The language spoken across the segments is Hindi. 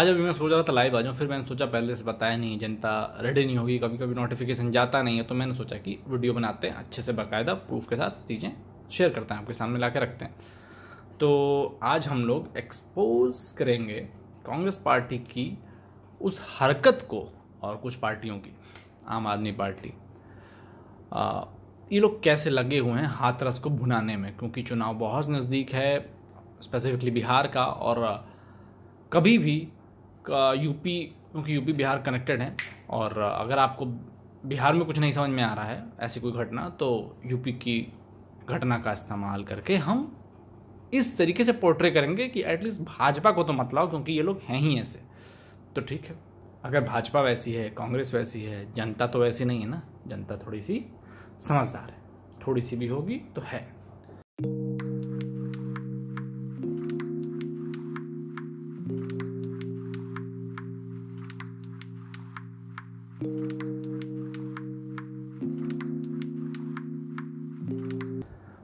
आज अभी मैं सोच रहा था लाइव आ जाऊँ फिर मैंने सोचा पहले से बताया नहीं जनता रेडी नहीं होगी कभी कभी नोटिफिकेशन जाता नहीं है तो मैंने सोचा कि वीडियो बनाते हैं अच्छे से बाकायदा प्रूफ के साथ चीज़ें शेयर करते हैं आपके सामने ला रखते हैं तो आज हम लोग एक्सपोज करेंगे कांग्रेस पार्टी की उस हरकत को और कुछ पार्टियों की आम आदमी पार्टी ये लोग कैसे लगे हुए हैं हाथरस को भुनाने में क्योंकि चुनाव बहुत नज़दीक है स्पेसिफिकली बिहार का और कभी भी यूपी क्योंकि यूपी बिहार कनेक्टेड हैं और अगर आपको बिहार में कुछ नहीं समझ में आ रहा है ऐसी कोई घटना तो यूपी की घटना का इस्तेमाल करके हम इस तरीके से पोर्ट्रे करेंगे कि एटलीस्ट भाजपा को तो मत लाओ क्योंकि ये लोग हैं ही ऐसे तो ठीक है अगर भाजपा वैसी है कांग्रेस वैसी है जनता तो वैसी नहीं है ना जनता थोड़ी सी समझदार है थोड़ी सी भी होगी तो है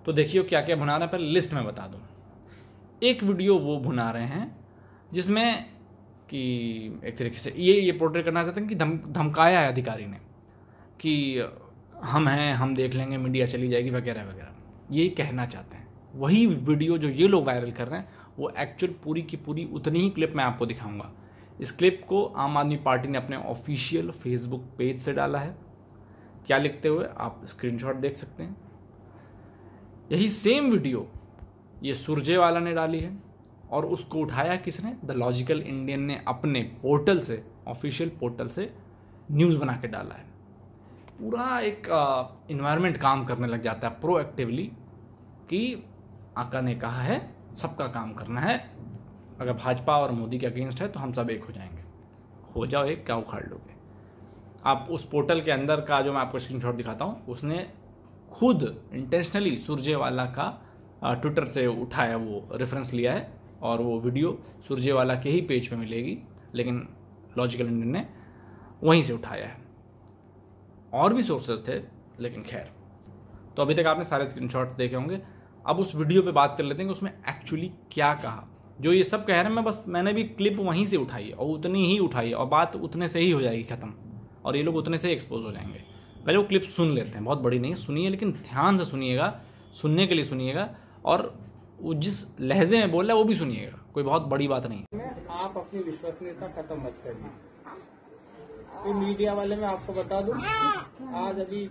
तो देखिए क्या क्या भुना रहे हैं पहले लिस्ट में बता दूँ एक वीडियो वो भुना रहे हैं जिसमें कि एक तरीके से ये ये पोर्ट्रेट करना चाहते हैं कि धम धमकाया है अधिकारी ने कि हम हैं हम देख लेंगे मीडिया चली जाएगी वगैरह वगैरह ये कहना चाहते हैं वही वीडियो जो ये लोग वायरल कर रहे हैं वो एक्चुअल पूरी की पूरी उतनी ही क्लिप मैं आपको दिखाऊंगा इस क्लिप को आम आदमी पार्टी ने अपने ऑफिशियल फेसबुक पेज से डाला है क्या लिखते हुए आप स्क्रीनशॉट देख सकते हैं यही सेम वीडियो ये सुरजेवाला ने डाली है और उसको उठाया किसने द लॉजिकल इंडियन ने अपने पोर्टल से ऑफिशियल पोर्टल से न्यूज़ बना के डाला है पूरा एक इन्वायरमेंट काम करने लग जाता है प्रोएक्टिवली कि आका ने कहा है सबका काम करना है अगर भाजपा और मोदी के अगेंस्ट है तो हम सब एक हो जाएंगे हो जाओ एक क्या उखाड़ लोगे आप उस पोर्टल के अंदर का जो मैं आपको स्क्रीनशॉट दिखाता हूँ उसने खुद इंटेंशनली सुरजेवाला का ट्विटर से उठाया वो रेफरेंस लिया है और वो वीडियो सुरजेवाला के ही पेज पे मिलेगी लेकिन लॉजिकल इंडियन ने वहीं से उठाया है और भी सोर्सेज थे लेकिन खैर तो अभी तक आपने सारे स्क्रीनशॉट्स देखे होंगे अब उस वीडियो पे बात कर लेते हैं कि उसमें एक्चुअली क्या कहा जो ये सब कह रहे हैं मैं बस मैंने भी क्लिप वहीं से उठाई और उतनी ही उठाई और बात उतने से ही हो जाएगी ख़त्म और ये लोग उतने से ही एक्सपोज हो जाएंगे पहले वो क्लिप सुन लेते हैं बहुत बड़ी नहीं सुनिए लेकिन ध्यान से सुनिएगा सुनने के लिए सुनिएगा और वो जिस लहजे में बोल रहा है वो भी सुनिएगा कोई बहुत बड़ी बात नहीं आप अपनी विश्वसनीयता खत्म मत करिए तो मीडिया वाले मैं आपको बता दूं आज अभी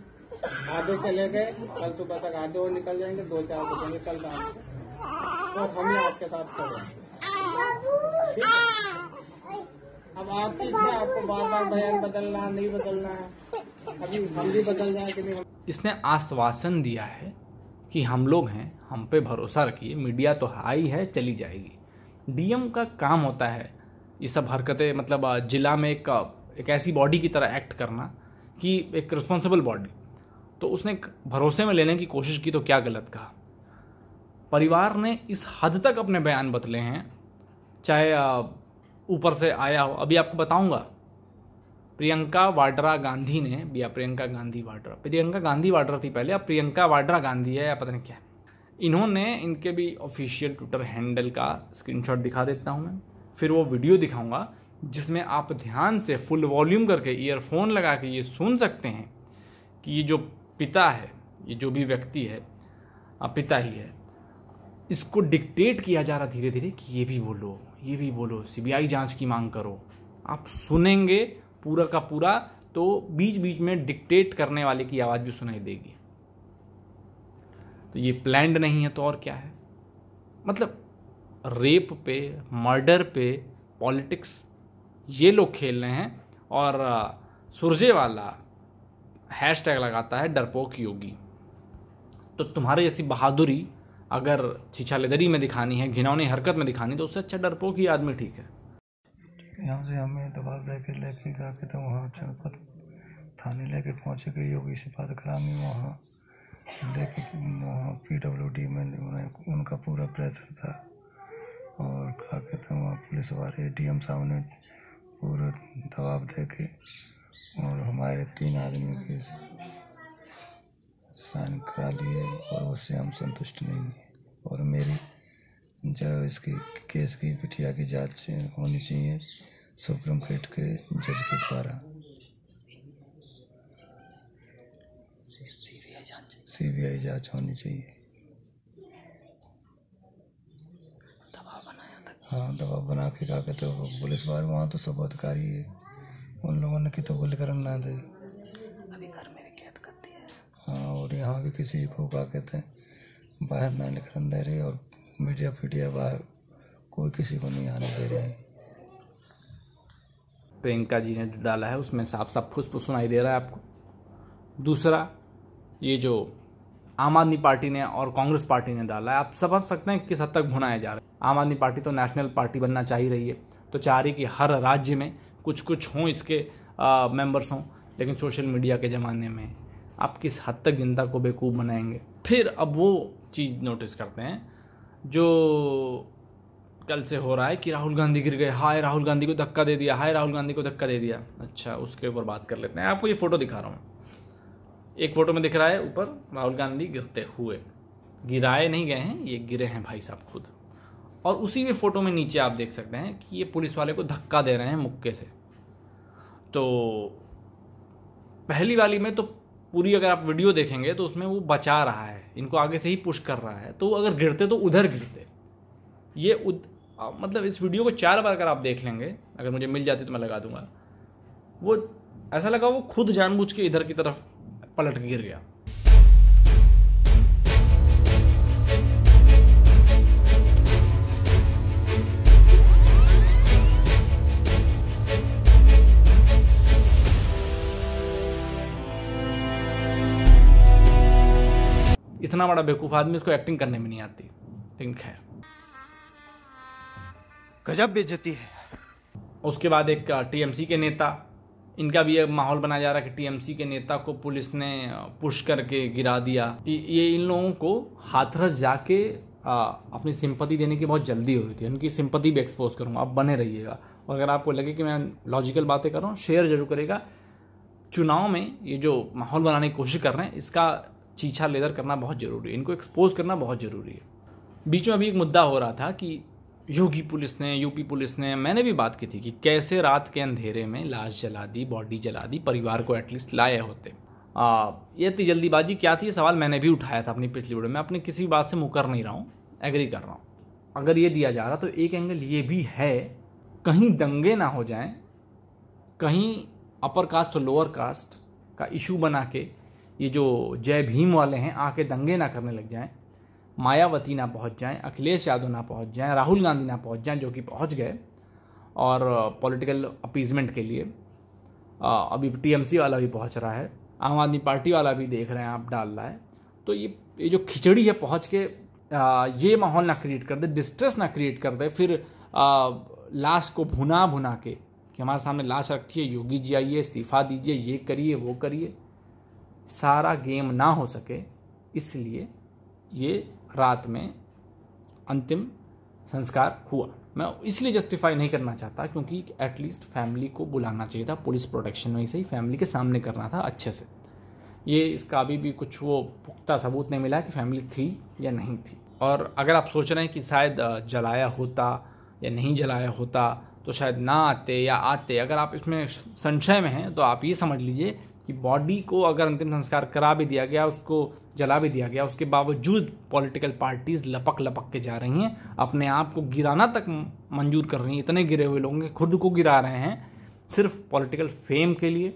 आधे चले गए कल सुबह तक आधे और निकल जाएंगे दो चार बजे निकल शाम तो हम ही आपके साथ करेंगे अब आपकी इच्छा आपको बार बार बयान बदलना नहीं बदलना है इसने आश्वासन दिया है कि हम लोग हैं हम पे भरोसा रखिए मीडिया तो हाई है चली जाएगी डीएम का काम होता है ये सब हरकतें मतलब जिला में एक एक ऐसी बॉडी की तरह एक्ट करना कि एक रिस्पॉन्सिबल बॉडी तो उसने भरोसे में लेने की कोशिश की तो क्या गलत कहा परिवार ने इस हद तक अपने बयान बदले हैं चाहे ऊपर से आया हो अभी आपको बताऊंगा प्रियंका वाड्रा गांधी ने या प्रियंका गांधी वाड्रा प्रियंका गांधी वाड्रा थी पहले अब प्रियंका वाड्रा गांधी है या पता नहीं क्या इन्होंने इनके भी ऑफिशियल ट्विटर हैंडल का स्क्रीनशॉट दिखा देता हूँ मैं फिर वो वीडियो दिखाऊँगा जिसमें आप ध्यान से फुल वॉल्यूम करके ईयरफोन लगा के ये सुन सकते हैं कि ये जो पिता है ये जो भी व्यक्ति है पिता ही है इसको डिक्टेट किया जा रहा धीरे धीरे कि ये भी बोलो ये भी बोलो सीबीआई जांच की मांग करो आप सुनेंगे पूरा का पूरा तो बीच बीच में डिक्टेट करने वाले की आवाज़ भी सुनाई देगी तो ये प्लैंड नहीं है तो और क्या है मतलब रेप पे मर्डर पे पॉलिटिक्स ये लोग खेल रहे हैं और सुरजेवाला हैश टैग लगाता है डरपोक योगी तो तुम्हारे जैसी बहादुरी अगर छिछालेदरी में दिखानी है घिनौनी हरकत में दिखानी तो उससे अच्छा डरपोक ही आदमी ठीक है यहाँ से हमें दबाव देके लेके के तो वहाँ चलकर थाने लेके पहुँचे गए योगी बात ग्रामीण वहाँ लेके वहाँ पी डब्ल्यू डी में उन्हें उनका पूरा प्रेशर था और क्या के तो वहाँ पुलिस वाले डी एम साहब ने पूरा दबाव दे के और हमारे तीन आदमी के साइन करा लिए और उससे हम संतुष्ट नहीं हुए और मेरी जो इसकी केस की गठिया की जांच होनी चाहिए सुप्रीम कोर्ट के जज के द्वारा सीबीआई जांच होनी चाहिए हाँ दबाव बना के कहा तो पुलिस वाले वहाँ तो सब अधिकारी है उन लोगों ने कितने बोल कर ना दे अभी घर में भी कैद करती है हाँ और यहाँ भी किसी को कहा कहते हैं बाहर ना निकलन दे रही और मीडिया फीडिया वाह कोई किसी को नहीं आने दे रहे हैं प्रियंका जी ने जो डाला है उसमें साफ साफ फुसफुस सुनाई दे रहा है आपको दूसरा ये जो आम आदमी पार्टी ने और कांग्रेस पार्टी ने डाला है आप समझ सकते हैं किस हद तक भुनाया जा रहा है आम आदमी पार्टी तो नेशनल पार्टी बनना चाह रही है तो चाह रही कि हर राज्य में कुछ कुछ हों इसके मेंबर्स हों लेकिन सोशल मीडिया के ज़माने में आप किस हद तक जनता को बेकूफ़ बनाएंगे फिर अब वो चीज़ नोटिस करते हैं जो कल से हो रहा है कि राहुल गांधी गिर गए हाय राहुल गांधी को धक्का दे दिया हाय राहुल गांधी को धक्का दे दिया अच्छा उसके ऊपर बात कर लेते हैं आपको ये फ़ोटो दिखा रहा हूँ एक फ़ोटो में दिख रहा है ऊपर राहुल गांधी गिरते हुए गिराए नहीं गए हैं ये गिरे हैं भाई साहब खुद और उसी में फ़ोटो में नीचे आप देख सकते हैं कि ये पुलिस वाले को धक्का दे रहे हैं मुक्के से तो पहली वाली में तो पूरी अगर आप वीडियो देखेंगे तो उसमें वो बचा रहा है इनको आगे से ही पुश कर रहा है तो अगर गिरते तो उधर गिरते ये उद मतलब इस वीडियो को चार बार अगर आप देख लेंगे अगर मुझे मिल जाती तो मैं लगा दूंगा वो ऐसा लगा वो खुद जानबूझ के इधर की तरफ पलट गिर गया इतना बड़ा बेवकूफ़ आदमी उसको एक्टिंग करने में नहीं आती लेकिन खैर गजब बेचती है उसके बाद एक टीएमसी के नेता इनका भी एक माहौल बनाया जा रहा है कि टीएमसी के नेता को पुलिस ने पुश करके गिरा दिया ये इन लोगों को हाथरस जाके अपनी सिंपति देने की बहुत जल्दी हुई थी उनकी सिंपति भी एक्सपोज करूँगा आप बने रहिएगा और अगर आपको लगे कि मैं लॉजिकल बातें कर रहा हूँ शेयर जरूर करेगा चुनाव में ये जो माहौल बनाने की कोशिश कर रहे हैं इसका छीछा लेदर करना बहुत ज़रूरी है इनको एक्सपोज करना बहुत ज़रूरी है बीच में अभी एक मुद्दा हो रहा था कि योगी पुलिस ने यूपी पुलिस ने मैंने भी बात की थी कि कैसे रात के अंधेरे में लाश जला दी बॉडी जला दी परिवार को एटलीस्ट लाए होते आ, ये इतनी जल्दीबाजी क्या थी ये सवाल मैंने भी उठाया था अपनी पिछली वीडियो में अपने किसी बात से मुकर नहीं रहा हूँ एग्री कर रहा हूँ अगर ये दिया जा रहा तो एक एंगल ये भी है कहीं दंगे ना हो जाएं कहीं अपर कास्ट और लोअर कास्ट का इशू बना के ये जो जय भीम वाले हैं आके दंगे ना करने लग जाएं मायावती ना पहुंच जाएं अखिलेश यादव ना पहुंच जाएं राहुल गांधी ना पहुंच जाएं जो कि पहुंच गए और पॉलिटिकल अपीजमेंट के लिए अभी टीएमसी वाला भी पहुंच रहा है आम आदमी पार्टी वाला भी देख रहे हैं आप डाल रहा है तो ये ये जो खिचड़ी है पहुँच के ये माहौल ना क्रिएट कर दे डिस्ट्रेस ना क्रिएट कर दे फिर लाश को भुना भुना के कि हमारे सामने लाश रखिए योगी जी आइए इस्तीफा दीजिए ये करिए वो करिए सारा गेम ना हो सके इसलिए ये रात में अंतिम संस्कार हुआ मैं इसलिए जस्टिफाई नहीं करना चाहता क्योंकि एटलीस्ट फैमिली को बुलाना चाहिए था पुलिस प्रोटेक्शन में सही फैमिली के सामने करना था अच्छे से ये इसका अभी भी कुछ वो पुख्ता सबूत नहीं मिला कि फैमिली थी या नहीं थी और अगर आप सोच रहे हैं कि शायद जलाया होता या नहीं जलाया होता तो शायद ना आते या आते अगर आप इसमें संशय में हैं तो आप ये समझ लीजिए कि बॉडी को अगर अंतिम संस्कार करा भी दिया गया उसको जला भी दिया गया उसके बावजूद पॉलिटिकल पार्टीज़ लपक लपक के जा रही हैं अपने आप को गिराना तक मंजूर कर रही हैं इतने गिरे हुए लोग हैं खुद को गिरा रहे हैं सिर्फ पॉलिटिकल फेम के लिए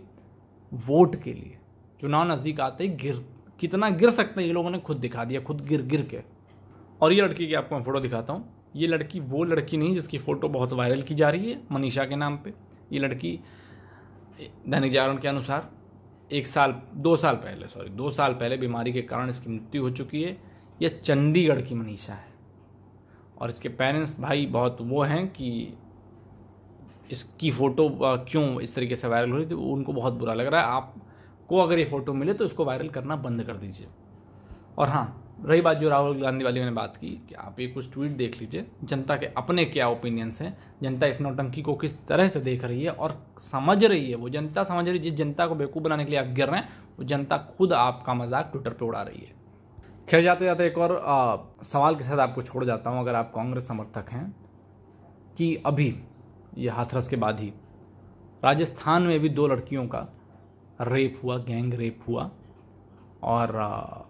वोट के लिए चुनाव नज़दीक आते ही गिर कितना गिर सकते हैं ये लोगों ने खुद दिखा दिया खुद गिर गिर के और ये लड़की की आपको मैं फ़ोटो दिखाता हूँ ये लड़की वो लड़की नहीं जिसकी फ़ोटो बहुत वायरल की जा रही है मनीषा के नाम पे ये लड़की दैनिक जागरण के अनुसार एक साल दो साल पहले सॉरी दो साल पहले बीमारी के कारण इसकी मृत्यु हो चुकी है यह चंडीगढ़ की मनीषा है और इसके पेरेंट्स भाई बहुत वो हैं कि इसकी फ़ोटो क्यों इस तरीके से वायरल हो रही थी उनको बहुत बुरा लग रहा है आपको अगर ये फ़ोटो मिले तो इसको वायरल करना बंद कर दीजिए और हाँ रही बात जो राहुल गांधी वाली मैंने बात की कि आप ये कुछ ट्वीट देख लीजिए जनता के अपने क्या ओपिनियंस हैं जनता इस नौटंकी को किस तरह से देख रही है और समझ रही है वो जनता समझ रही है जिस जनता को बेवकूफ़ बनाने के लिए आप गिर रहे हैं वो जनता खुद आपका मजाक ट्विटर पर उड़ा रही है खैर जाते जाते एक और आ, सवाल के साथ आपको छोड़ जाता हूँ अगर आप कांग्रेस समर्थक हैं कि अभी यह हाथरस के बाद ही राजस्थान में भी दो लड़कियों का रेप हुआ गैंग रेप हुआ और आ,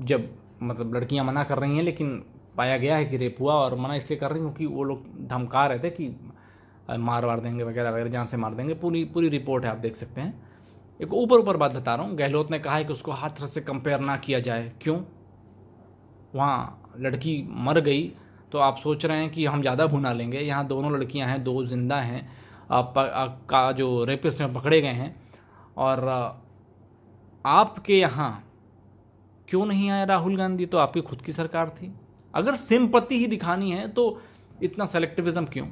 जब मतलब लड़कियां मना कर रही हैं लेकिन पाया गया है कि रेप हुआ और मना इसलिए कर रही हूँ क्योंकि वो लोग धमका रहे थे कि मार वार देंगे वगैरह वगैरह जान से मार देंगे पूरी पूरी रिपोर्ट है आप देख सकते हैं एक ऊपर ऊपर बात बता रहा हूँ गहलोत ने कहा है कि उसको हाथ से कंपेयर ना किया जाए क्यों वहाँ लड़की मर गई तो आप सोच रहे हैं कि हम ज़्यादा भुना लेंगे यहाँ दोनों लड़कियाँ हैं दो जिंदा हैं का जो रेपिस्ट में पकड़े गए हैं और आपके यहाँ क्यों नहीं आया राहुल गांधी तो आपकी खुद की सरकार थी अगर सिंपत्ति ही दिखानी है तो इतना सेलेक्टिविज्म क्यों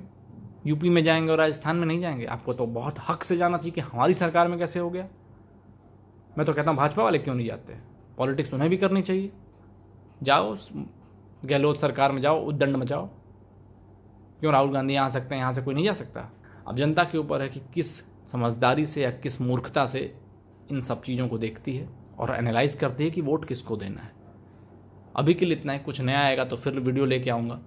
यूपी में जाएंगे और राजस्थान में नहीं जाएंगे आपको तो बहुत हक से जाना चाहिए कि हमारी सरकार में कैसे हो गया मैं तो कहता हूँ भाजपा वाले क्यों नहीं जाते पॉलिटिक्स उन्हें भी करनी चाहिए जाओ गहलोत सरकार में जाओ उद्दंड मचाओ क्यों राहुल गांधी यहाँ आ सकते हैं यहाँ से कोई नहीं जा सकता अब जनता के ऊपर है कि किस समझदारी से या किस मूर्खता से इन सब चीज़ों को देखती है और एनालाइज करती है कि वोट किसको देना है अभी के लिए इतना है कुछ नया आएगा तो फिर वीडियो लेके आऊँगा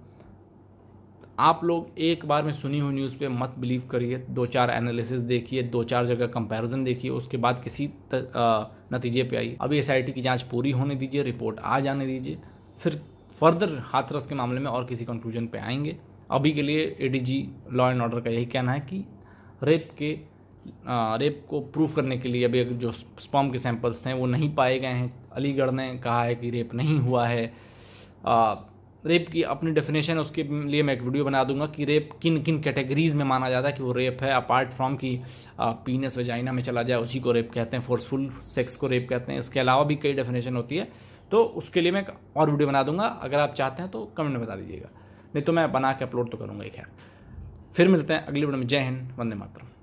आप लोग एक बार में सुनी हुई न्यूज़ पे मत बिलीव करिए दो चार एनालिसिस देखिए दो चार जगह कंपैरिजन देखिए उसके बाद किसी त, आ, नतीजे पे आइए अभी एस की जांच पूरी होने दीजिए रिपोर्ट आ जाने दीजिए फिर फर्दर हाथरस के मामले में और किसी कंक्लूजन पे आएंगे अभी के लिए एडीजी लॉ एंड ऑर्डर का यही कहना है कि रेप के रेप को प्रूफ करने के लिए अभी जो स्पॉम के सैंपल्स थे वो नहीं पाए गए हैं अलीगढ़ ने कहा है कि रेप नहीं हुआ है आ, रेप की अपनी डेफिनेशन उसके लिए मैं एक वीडियो बना दूंगा कि रेप किन किन कैटेगरीज में माना जाता है कि वो रेप है अपार्ट फ्रॉम कि पीनस वजाइना में चला जाए उसी को रेप कहते हैं फोर्सफुल सेक्स को रेप कहते हैं इसके अलावा भी कई डेफिनेशन होती है तो उसके लिए मैं एक और वीडियो बना दूंगा अगर आप चाहते हैं तो कमेंट में बता दीजिएगा नहीं तो मैं बना के अपलोड तो करूँगा ही खैर फिर मिलते हैं अगली वीडियो में जय हिंद वंदे मातरम